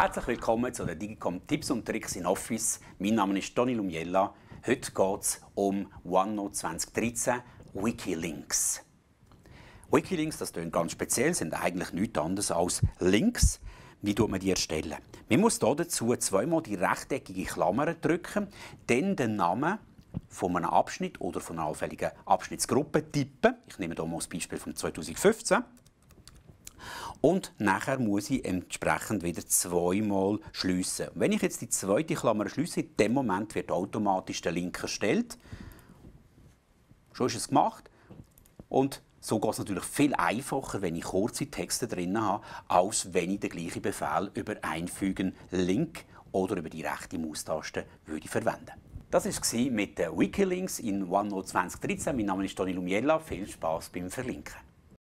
Herzlich willkommen zu den Digicom Tipps und Tricks in Office. Mein Name ist Toni Lumiella. Heute geht es um OneNote 2013 Wikilinks. Wikilinks, das klingt ganz speziell, sind eigentlich nichts anderes als Links. Wie tut man die erstellen? Man muss hier dazu zweimal die rechteckige Klammer drücken, dann den Namen von einem Abschnitt oder von einer allfälligen Abschnittsgruppe tippen. Ich nehme hier mal das Beispiel von 2015. Und nachher muss ich entsprechend wieder zweimal schliessen. Wenn ich jetzt die zweite Klammer schließe, in dem Moment wird automatisch der Link erstellt. Schon ist es gemacht. Und so geht es natürlich viel einfacher, wenn ich kurze Texte drin habe, als wenn ich den gleichen Befehl über Einfügen Link oder über die rechte Maustaste würde verwenden. Das war mit den Wikilinks in OneNote 2013. Mein Name ist Toni Lumiella. Viel Spaß beim Verlinken.